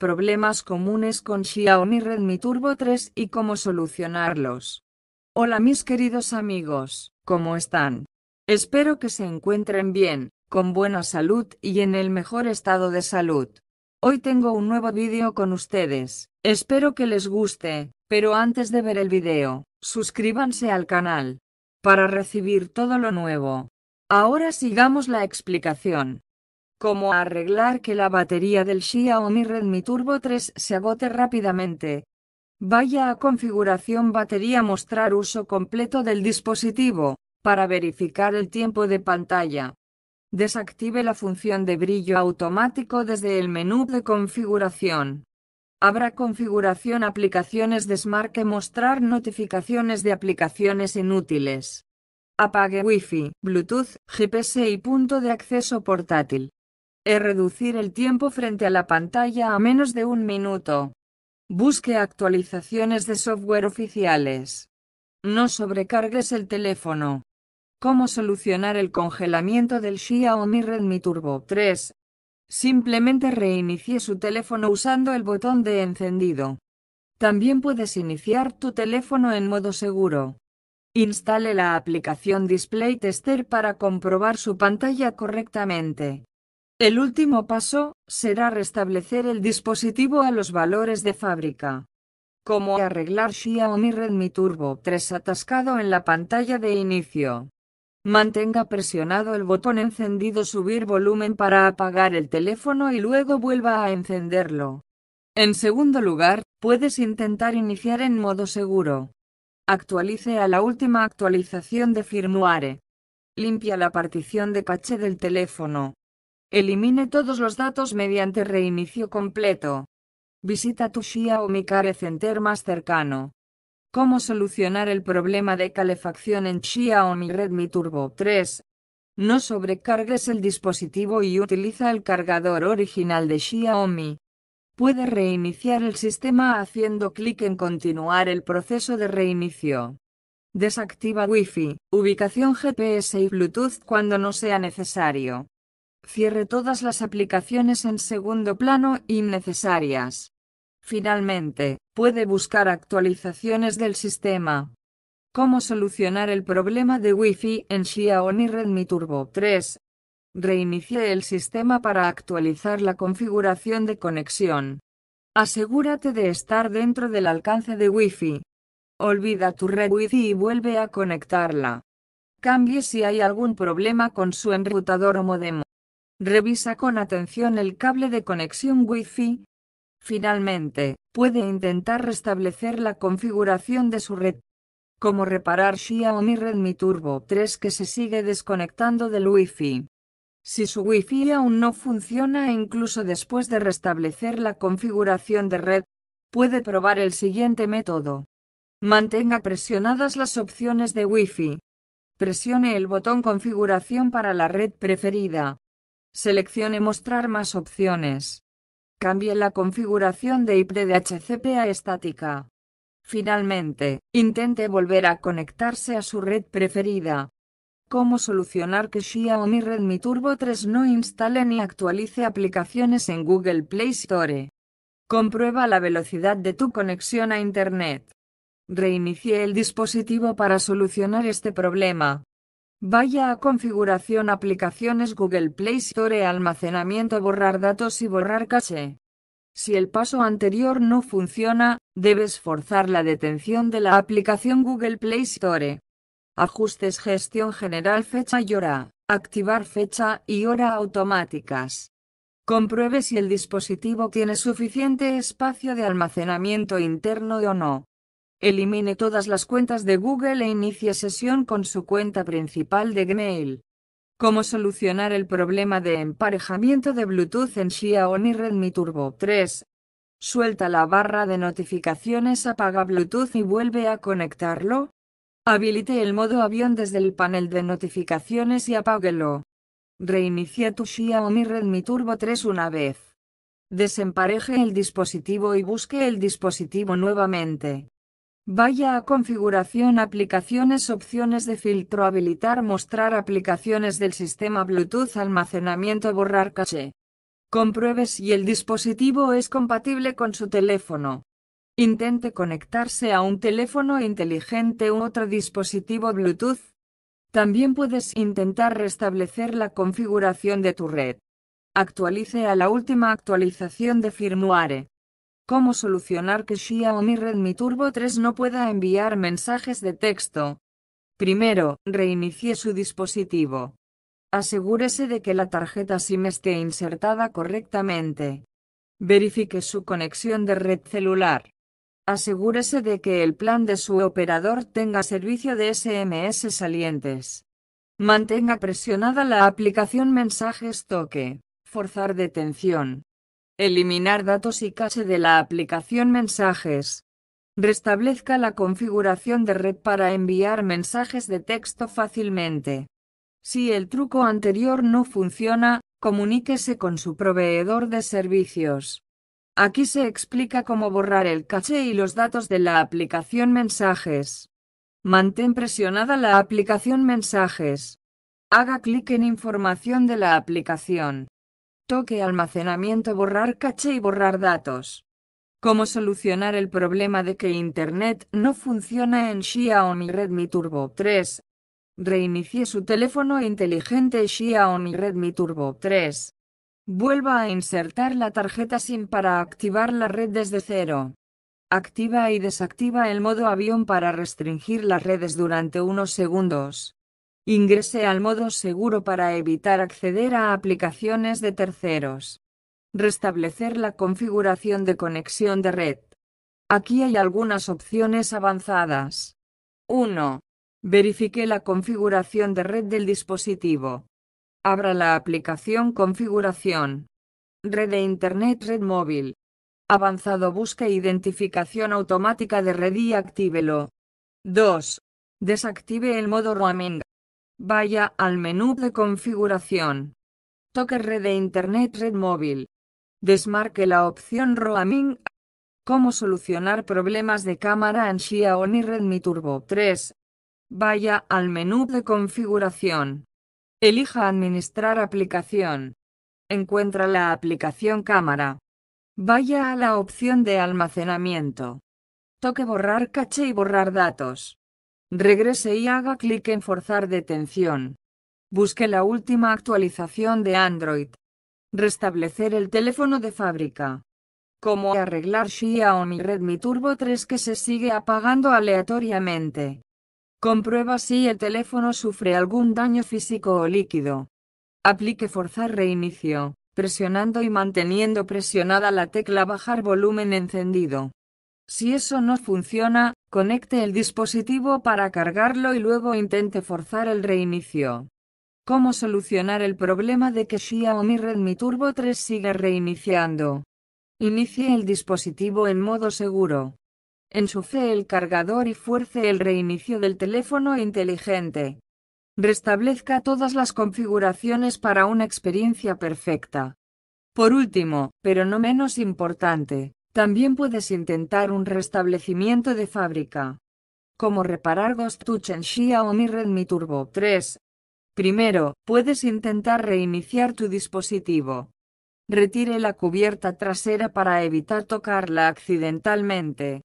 problemas comunes con Xiaomi Redmi Turbo 3 y cómo solucionarlos. Hola mis queridos amigos, ¿cómo están? Espero que se encuentren bien, con buena salud y en el mejor estado de salud. Hoy tengo un nuevo vídeo con ustedes, espero que les guste, pero antes de ver el vídeo, suscríbanse al canal para recibir todo lo nuevo. Ahora sigamos la explicación como arreglar que la batería del Xiaomi Redmi Turbo 3 se agote rápidamente. Vaya a configuración batería mostrar uso completo del dispositivo, para verificar el tiempo de pantalla. Desactive la función de brillo automático desde el menú de configuración. Habrá configuración aplicaciones desmarque mostrar notificaciones de aplicaciones inútiles. Apague Wi-Fi, Bluetooth, GPS y punto de acceso portátil es reducir el tiempo frente a la pantalla a menos de un minuto. Busque actualizaciones de software oficiales. No sobrecargues el teléfono. ¿Cómo solucionar el congelamiento del Xiaomi Redmi Turbo 3? Simplemente reinicie su teléfono usando el botón de encendido. También puedes iniciar tu teléfono en modo seguro. Instale la aplicación Display Tester para comprobar su pantalla correctamente. El último paso, será restablecer el dispositivo a los valores de fábrica. Como arreglar Xiaomi Redmi Turbo 3 atascado en la pantalla de inicio. Mantenga presionado el botón encendido subir volumen para apagar el teléfono y luego vuelva a encenderlo. En segundo lugar, puedes intentar iniciar en modo seguro. Actualice a la última actualización de firmware. Limpia la partición de caché del teléfono. Elimine todos los datos mediante reinicio completo. Visita tu Xiaomi Care Center más cercano. ¿Cómo solucionar el problema de calefacción en Xiaomi Redmi Turbo 3? No sobrecargues el dispositivo y utiliza el cargador original de Xiaomi. Puede reiniciar el sistema haciendo clic en continuar el proceso de reinicio. Desactiva Wi-Fi, ubicación GPS y Bluetooth cuando no sea necesario. Cierre todas las aplicaciones en segundo plano, innecesarias. Finalmente, puede buscar actualizaciones del sistema. Cómo solucionar el problema de Wi-Fi en Xiaomi Redmi Turbo 3. Reinicie el sistema para actualizar la configuración de conexión. Asegúrate de estar dentro del alcance de Wi-Fi. Olvida tu red Wi-Fi y vuelve a conectarla. Cambie si hay algún problema con su enrutador o modemo. Revisa con atención el cable de conexión Wi-Fi. Finalmente, puede intentar restablecer la configuración de su red. Como reparar Xiaomi Redmi Turbo 3 que se sigue desconectando del Wi-Fi. Si su Wi-Fi aún no funciona e incluso después de restablecer la configuración de red, puede probar el siguiente método. Mantenga presionadas las opciones de Wi-Fi. Presione el botón Configuración para la red preferida Seleccione Mostrar más opciones. Cambie la configuración de IP de HCP a estática. Finalmente, intente volver a conectarse a su red preferida. ¿Cómo solucionar que Xiaomi Redmi Turbo 3 no instale ni actualice aplicaciones en Google Play Store? Comprueba la velocidad de tu conexión a Internet. Reinicie el dispositivo para solucionar este problema. Vaya a configuración aplicaciones Google Play Store e almacenamiento borrar datos y borrar caché. Si el paso anterior no funciona, debes forzar la detención de la aplicación Google Play Store. Ajustes gestión general fecha y hora. Activar fecha y hora automáticas. Compruebe si el dispositivo tiene suficiente espacio de almacenamiento interno o no. Elimine todas las cuentas de Google e inicie sesión con su cuenta principal de Gmail. Cómo solucionar el problema de emparejamiento de Bluetooth en Xiaomi Redmi Turbo 3. Suelta la barra de notificaciones, apaga Bluetooth y vuelve a conectarlo. Habilite el modo avión desde el panel de notificaciones y apáguelo. Reinicia tu Xiaomi Redmi Turbo 3 una vez. Desempareje el dispositivo y busque el dispositivo nuevamente. Vaya a configuración aplicaciones opciones de filtro habilitar mostrar aplicaciones del sistema Bluetooth almacenamiento borrar caché. Compruebes si el dispositivo es compatible con su teléfono. Intente conectarse a un teléfono inteligente u otro dispositivo Bluetooth. También puedes intentar restablecer la configuración de tu red. Actualice a la última actualización de firmware. ¿Cómo solucionar que Xiaomi Redmi Turbo 3 no pueda enviar mensajes de texto? Primero, reinicie su dispositivo. Asegúrese de que la tarjeta SIM esté insertada correctamente. Verifique su conexión de red celular. Asegúrese de que el plan de su operador tenga servicio de SMS salientes. Mantenga presionada la aplicación Mensajes Toque. Forzar detención. Eliminar datos y cache de la aplicación Mensajes. Restablezca la configuración de red para enviar mensajes de texto fácilmente. Si el truco anterior no funciona, comuníquese con su proveedor de servicios. Aquí se explica cómo borrar el caché y los datos de la aplicación Mensajes. Mantén presionada la aplicación Mensajes. Haga clic en Información de la aplicación toque almacenamiento borrar caché y borrar datos. ¿Cómo solucionar el problema de que Internet no funciona en Xiaomi Redmi Turbo 3? Reinicie su teléfono inteligente Xiaomi Redmi Turbo 3. Vuelva a insertar la tarjeta SIM para activar la red desde cero. Activa y desactiva el modo avión para restringir las redes durante unos segundos. Ingrese al modo seguro para evitar acceder a aplicaciones de terceros. Restablecer la configuración de conexión de red. Aquí hay algunas opciones avanzadas. 1. Verifique la configuración de red del dispositivo. Abra la aplicación Configuración. Red de Internet Red Móvil. Avanzado busque identificación automática de red y actívelo. 2. Desactive el modo roaming. Vaya al menú de configuración. Toque red de Internet red móvil. Desmarque la opción Roaming. Cómo solucionar problemas de cámara en Xiaomi Redmi Turbo 3. Vaya al menú de configuración. Elija Administrar aplicación. Encuentra la aplicación cámara. Vaya a la opción de almacenamiento. Toque borrar caché y borrar datos. Regrese y haga clic en Forzar detención. Busque la última actualización de Android. Restablecer el teléfono de fábrica. Cómo arreglar Xiaomi Redmi Turbo 3 que se sigue apagando aleatoriamente. Comprueba si el teléfono sufre algún daño físico o líquido. Aplique forzar reinicio, presionando y manteniendo presionada la tecla bajar volumen encendido. Si eso no funciona, Conecte el dispositivo para cargarlo y luego intente forzar el reinicio. ¿Cómo solucionar el problema de que Xiaomi Redmi Turbo 3 sigue reiniciando? Inicie el dispositivo en modo seguro. Enchufe el cargador y fuerce el reinicio del teléfono inteligente. Restablezca todas las configuraciones para una experiencia perfecta. Por último, pero no menos importante, también puedes intentar un restablecimiento de fábrica. Como reparar Ghost Touch en mi Redmi Turbo 3. Primero, puedes intentar reiniciar tu dispositivo. Retire la cubierta trasera para evitar tocarla accidentalmente.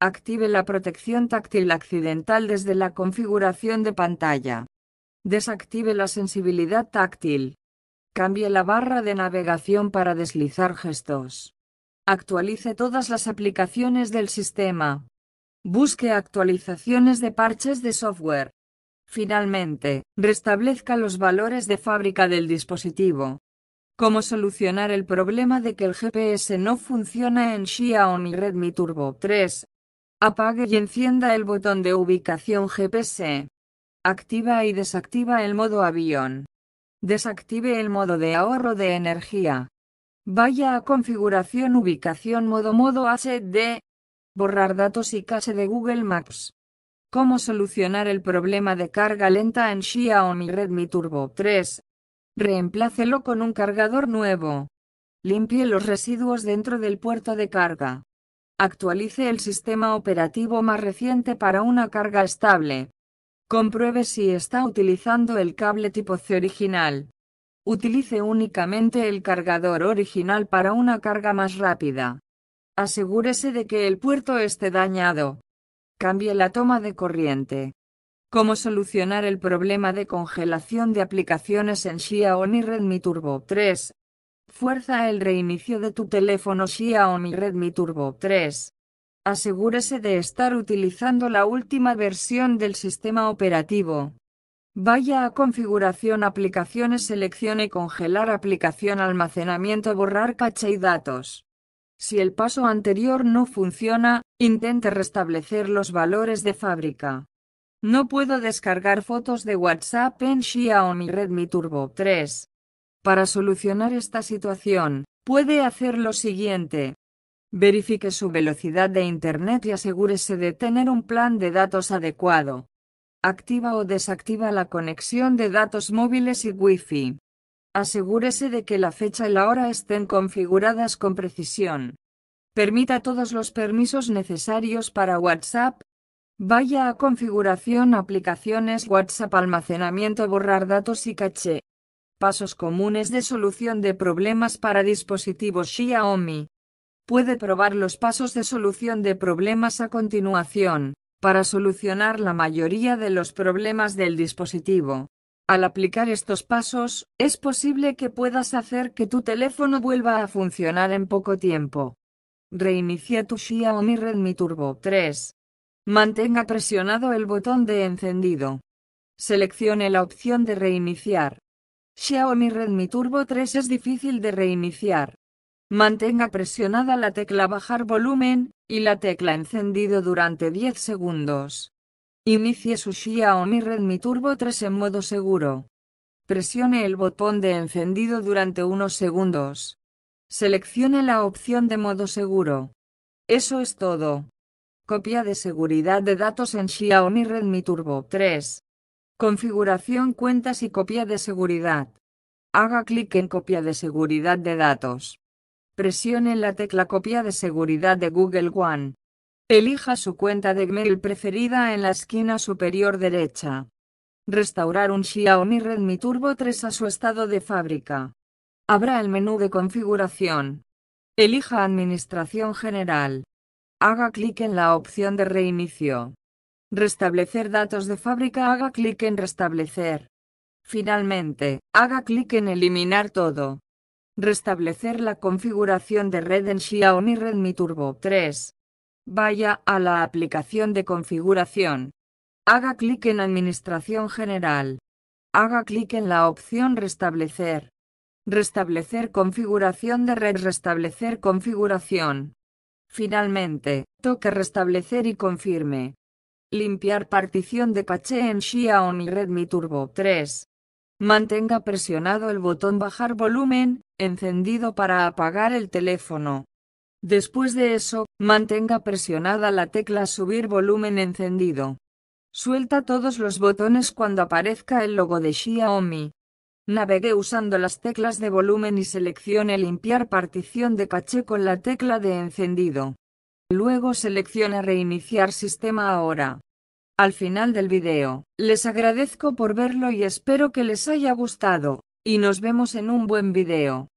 Active la protección táctil accidental desde la configuración de pantalla. Desactive la sensibilidad táctil. Cambie la barra de navegación para deslizar gestos. Actualice todas las aplicaciones del sistema. Busque actualizaciones de parches de software. Finalmente, restablezca los valores de fábrica del dispositivo. ¿Cómo solucionar el problema de que el GPS no funciona en Xiaomi Redmi Turbo 3? Apague y encienda el botón de ubicación GPS. Activa y desactiva el modo avión. Desactive el modo de ahorro de energía. Vaya a configuración ubicación modo modo HD. Borrar datos y cache de Google Maps. Cómo solucionar el problema de carga lenta en Xiaomi Redmi Turbo 3. Reemplácelo con un cargador nuevo. Limpie los residuos dentro del puerto de carga. Actualice el sistema operativo más reciente para una carga estable. Compruebe si está utilizando el cable tipo C original. Utilice únicamente el cargador original para una carga más rápida. Asegúrese de que el puerto esté dañado. Cambie la toma de corriente. Cómo solucionar el problema de congelación de aplicaciones en Xiaomi Redmi Turbo 3. Fuerza el reinicio de tu teléfono Xiaomi Redmi Turbo 3. Asegúrese de estar utilizando la última versión del sistema operativo. Vaya a configuración aplicaciones seleccione congelar aplicación almacenamiento borrar caché y datos. Si el paso anterior no funciona, intente restablecer los valores de fábrica. No puedo descargar fotos de WhatsApp en Xiaomi Redmi Turbo 3. Para solucionar esta situación, puede hacer lo siguiente. Verifique su velocidad de Internet y asegúrese de tener un plan de datos adecuado. Activa o desactiva la conexión de datos móviles y Wi-Fi. Asegúrese de que la fecha y la hora estén configuradas con precisión. Permita todos los permisos necesarios para WhatsApp. Vaya a configuración aplicaciones WhatsApp almacenamiento borrar datos y caché. Pasos comunes de solución de problemas para dispositivos Xiaomi. Puede probar los pasos de solución de problemas a continuación para solucionar la mayoría de los problemas del dispositivo. Al aplicar estos pasos, es posible que puedas hacer que tu teléfono vuelva a funcionar en poco tiempo. Reinicia tu Xiaomi Redmi Turbo 3. Mantenga presionado el botón de encendido. Seleccione la opción de reiniciar. Xiaomi Redmi Turbo 3 es difícil de reiniciar. Mantenga presionada la tecla bajar volumen, y la tecla encendido durante 10 segundos. Inicie su Xiaomi Redmi Turbo 3 en modo seguro. Presione el botón de encendido durante unos segundos. Seleccione la opción de modo seguro. Eso es todo. Copia de seguridad de datos en Xiaomi Redmi Turbo 3. Configuración cuentas y copia de seguridad. Haga clic en copia de seguridad de datos presione la tecla copia de seguridad de Google One. Elija su cuenta de Gmail preferida en la esquina superior derecha. Restaurar un Xiaomi Redmi Turbo 3 a su estado de fábrica. Abra el menú de configuración. Elija Administración General. Haga clic en la opción de reinicio. Restablecer datos de fábrica. Haga clic en Restablecer. Finalmente, haga clic en Eliminar todo. Restablecer la configuración de red en Xiaomi Redmi Turbo 3. Vaya a la aplicación de configuración. Haga clic en Administración General. Haga clic en la opción Restablecer. Restablecer configuración de red. Restablecer configuración. Finalmente, toque Restablecer y confirme. Limpiar partición de caché en Xiaomi Redmi Turbo 3. Mantenga presionado el botón bajar volumen, encendido para apagar el teléfono. Después de eso, mantenga presionada la tecla subir volumen encendido. Suelta todos los botones cuando aparezca el logo de Xiaomi. Navegue usando las teclas de volumen y seleccione limpiar partición de caché con la tecla de encendido. Luego seleccione reiniciar sistema ahora al final del video. Les agradezco por verlo y espero que les haya gustado, y nos vemos en un buen video.